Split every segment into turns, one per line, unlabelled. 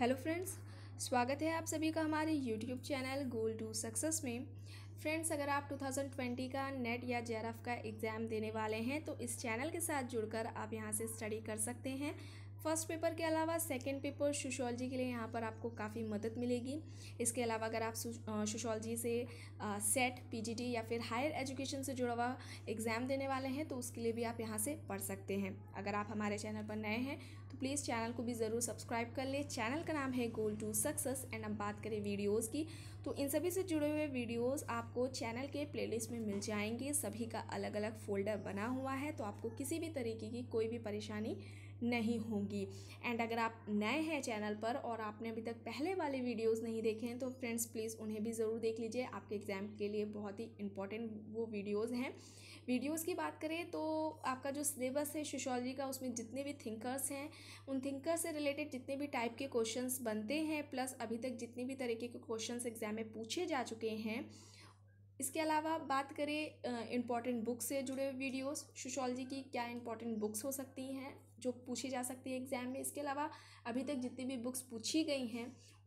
hello friends स्वागत है आप सभी का हमारे YouTube channel goal to success में फ्रेंड्स अगर आप 2020 का नेट या जे का एग्ज़ाम देने वाले हैं तो इस चैनल के साथ जुड़कर आप यहाँ से स्टडी कर सकते हैं फर्स्ट पेपर के अलावा सेकेंड पेपर सोशोलॉजी के लिए यहाँ पर आपको काफ़ी मदद मिलेगी इसके अलावा अगर आप सोशोलॉजी से सेट पी या फिर हायर एजुकेशन से जुड़ा हुआ एग्ज़ाम देने वाले हैं तो उसके लिए भी आप यहाँ से पढ़ सकते हैं अगर आप हमारे चैनल पर नए हैं तो प्लीज़ चैनल को भी ज़रूर सब्सक्राइब कर ले चैनल का नाम है गोल टू सक्सेस एंड अब बात करें वीडियोस की तो इन सभी से जुड़े हुए वीडियोस आपको चैनल के प्लेलिस्ट में मिल जाएंगे सभी का अलग अलग फोल्डर बना हुआ है तो आपको किसी भी तरीके की कोई भी परेशानी नहीं होगी एंड अगर आप नए हैं चैनल पर और आपने अभी तक पहले वाले वीडियोस नहीं देखे हैं तो फ्रेंड्स प्लीज़ उन्हें भी ज़रूर देख लीजिए आपके एग्ज़ाम के लिए बहुत ही इंपॉर्टेंट वो वीडियोज़ हैं वीडियोस की बात करें तो आपका जो सिलेबस है सोशोलॉजी का उसमें जितने भी थिंकर्स हैं उन थिंकर्स से रिलेटेड जितने भी टाइप के क्वेश्चंस बनते हैं प्लस अभी तक जितने भी तरीके के क्वेश्चंस एग्जाम में पूछे जा चुके हैं इसके अलावा बात करें इम्पॉर्टेंट बुक्स से जुड़े हुए वीडियोस सोशोलॉजी की क्या इम्पॉर्टेंट बुक्स हो सकती हैं जो पूछी जा सकती है एग्ज़ाम में इसके अलावा अभी तक जितनी भी बुक्स पूछी गई हैं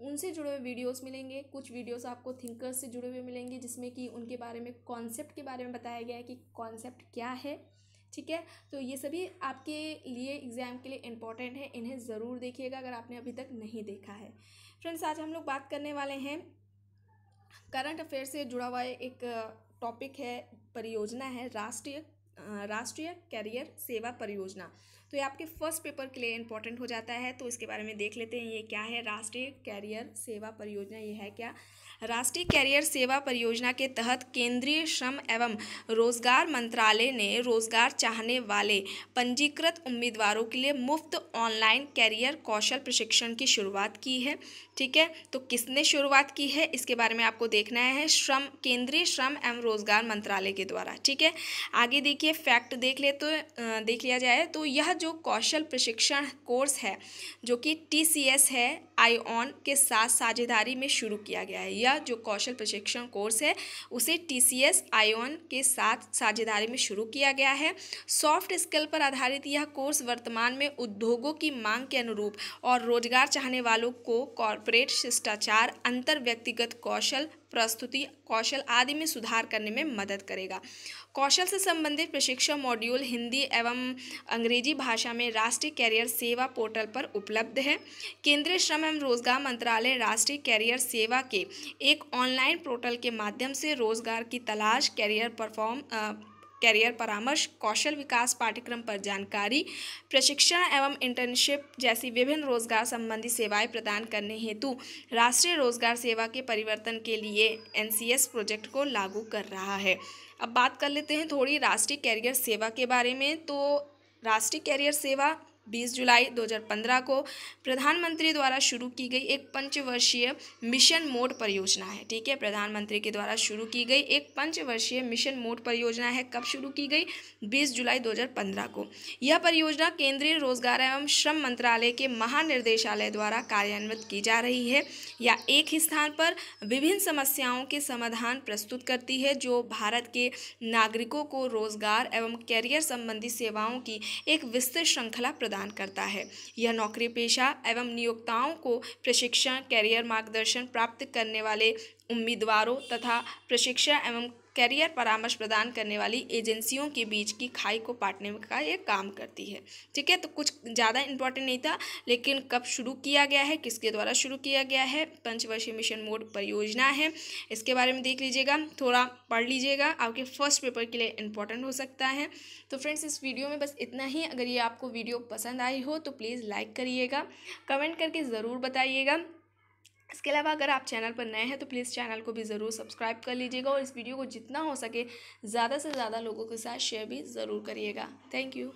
उनसे जुड़े हुए वीडियोस मिलेंगे कुछ वीडियोस आपको थिंकर्स से जुड़े हुए मिलेंगे जिसमें कि उनके बारे में कॉन्सेप्ट के बारे में बताया गया है कि कॉन्सेप्ट क्या है ठीक है तो ये सभी आपके लिए एग्ज़ाम के लिए इम्पॉर्टेंट है इन्हें ज़रूर देखिएगा अगर आपने अभी तक नहीं देखा है फ्रेंड्स आज हम लोग बात करने वाले हैं करंट अफेयर से जुड़ा हुआ एक टॉपिक है परियोजना है राष्ट्रीय राष्ट्रीय कैरियर सेवा परियोजना तो ये आपके फर्स्ट पेपर के लिए इंपॉर्टेंट हो जाता है तो इसके बारे में देख लेते हैं ये क्या है राष्ट्रीय कैरियर सेवा परियोजना ये है क्या राष्ट्रीय कैरियर सेवा परियोजना के तहत केंद्रीय श्रम एवं रोजगार मंत्रालय ने रोजगार चाहने वाले पंजीकृत उम्मीदवारों के लिए मुफ्त ऑनलाइन कैरियर कौशल प्रशिक्षण की शुरुआत की है ठीक है तो किसने शुरुआत की है इसके बारे में आपको देखना है श्रम केंद्रीय श्रम एवं रोजगार मंत्रालय के द्वारा ठीक है आगे देखिए के फैक्ट देख ले तो देख लिया जाए तो यह जो कौशल प्रशिक्षण कोर्स है जो कि टी है आईऑन के साथ साझेदारी में शुरू किया गया है यह जो कौशल प्रशिक्षण कोर्स है उसे टी सी आईऑन के साथ साझेदारी में शुरू किया गया है सॉफ्ट स्किल पर आधारित यह कोर्स वर्तमान में उद्योगों की मांग के अनुरूप और रोजगार चाहने वालों को कॉरपोरेट शिष्टाचार अंतर व्यक्तिगत कौशल प्रस्तुति कौशल आदि में सुधार करने में मदद करेगा कौशल से संबंधित प्रशिक्षण मॉड्यूल हिंदी एवं अंग्रेजी भाषा में राष्ट्रीय कैरियर सेवा पोर्टल पर उपलब्ध है केंद्रीय श्रम एवं रोजगार मंत्रालय राष्ट्रीय कैरियर सेवा के एक ऑनलाइन पोर्टल के माध्यम से रोजगार की तलाश कैरियर परफॉर्म कैरियर परामर्श कौशल विकास पाठ्यक्रम पर जानकारी प्रशिक्षण एवं इंटर्नशिप जैसी विभिन्न रोजगार संबंधी सेवाएं प्रदान करने हेतु राष्ट्रीय रोजगार सेवा के परिवर्तन के लिए एनसीएस प्रोजेक्ट को लागू कर रहा है अब बात कर लेते हैं थोड़ी राष्ट्रीय कैरियर सेवा के बारे में तो राष्ट्रीय कैरियर सेवा 20 जुलाई 2015 को प्रधानमंत्री द्वारा शुरू की गई एक पंचवर्षीय मिशन मोड परियोजना है ठीक है प्रधानमंत्री के द्वारा शुरू की गई एक पंचवर्षीय मिशन मोड परियोजना है कब शुरू की गई 20 जुलाई 2015 को यह परियोजना केंद्रीय रोजगार एवं श्रम मंत्रालय के महानिर्देशालय द्वारा कार्यान्वित की जा रही है या एक ही स्थान पर विभिन्न समस्याओं के समाधान प्रस्तुत करती है जो भारत के नागरिकों को रोजगार एवं कैरियर संबंधी सेवाओं की एक विस्तृत श्रृंखला प्रदान प्रदान करता है यह नौकरी पेशा एवं नियोक्ताओं को प्रशिक्षण कैरियर मार्गदर्शन प्राप्त करने वाले उम्मीदवारों तथा प्रशिक्षण एवं करियर परामर्श प्रदान करने वाली एजेंसियों के बीच की खाई को पाटने का ये काम करती है ठीक है तो कुछ ज़्यादा इंपॉर्टेंट नहीं था लेकिन कब शुरू किया गया है किसके द्वारा शुरू किया गया है पंचवर्षीय मिशन मोड परियोजना है इसके बारे में देख लीजिएगा थोड़ा पढ़ लीजिएगा आपके फर्स्ट पेपर के लिए इंपॉर्टेंट हो सकता है तो फ्रेंड्स इस वीडियो में बस इतना ही अगर ये आपको वीडियो पसंद आई हो तो प्लीज़ लाइक करिएगा कमेंट करके ज़रूर बताइएगा इसके अलावा अगर आप चैनल पर नए हैं तो प्लीज़ चैनल को भी ज़रूर सब्सक्राइब कर लीजिएगा और इस वीडियो को जितना हो सके ज़्यादा से ज़्यादा लोगों के साथ शेयर भी ज़रूर करिएगा थैंक यू